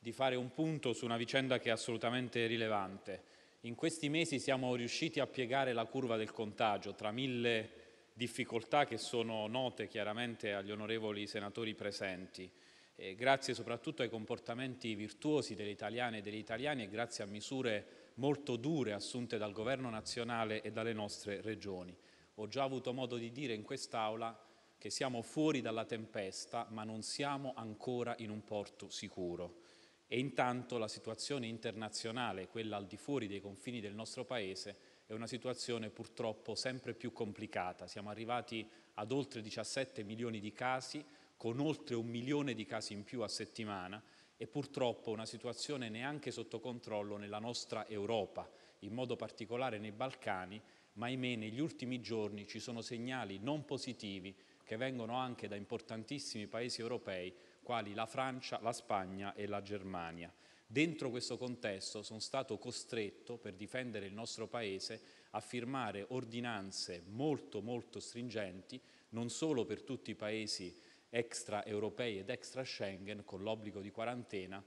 di fare un punto su una vicenda che è assolutamente rilevante. In questi mesi siamo riusciti a piegare la curva del contagio tra mille difficoltà che sono note chiaramente agli onorevoli senatori presenti. E grazie soprattutto ai comportamenti virtuosi delle italiane e degli italiani e grazie a misure molto dure assunte dal governo nazionale e dalle nostre regioni. Ho già avuto modo di dire in quest'Aula che siamo fuori dalla tempesta ma non siamo ancora in un porto sicuro e intanto la situazione internazionale, quella al di fuori dei confini del nostro Paese, è una situazione purtroppo sempre più complicata. Siamo arrivati ad oltre 17 milioni di casi, con oltre un milione di casi in più a settimana e purtroppo una situazione neanche sotto controllo nella nostra Europa, in modo particolare nei Balcani, ma ahimè negli ultimi giorni ci sono segnali non positivi che vengono anche da importantissimi paesi europei quali la Francia, la Spagna e la Germania. Dentro questo contesto sono stato costretto, per difendere il nostro Paese, a firmare ordinanze molto molto stringenti, non solo per tutti i paesi extraeuropei ed extra Schengen con l'obbligo di quarantena,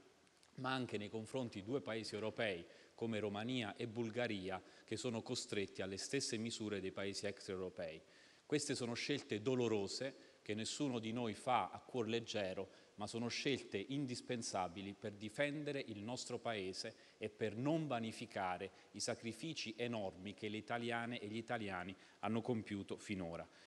ma anche nei confronti di due paesi europei come Romania e Bulgaria che sono costretti alle stesse misure dei paesi extraeuropei. Queste sono scelte dolorose che nessuno di noi fa a cuor leggero, ma sono scelte indispensabili per difendere il nostro Paese e per non vanificare i sacrifici enormi che le italiane e gli italiani hanno compiuto finora.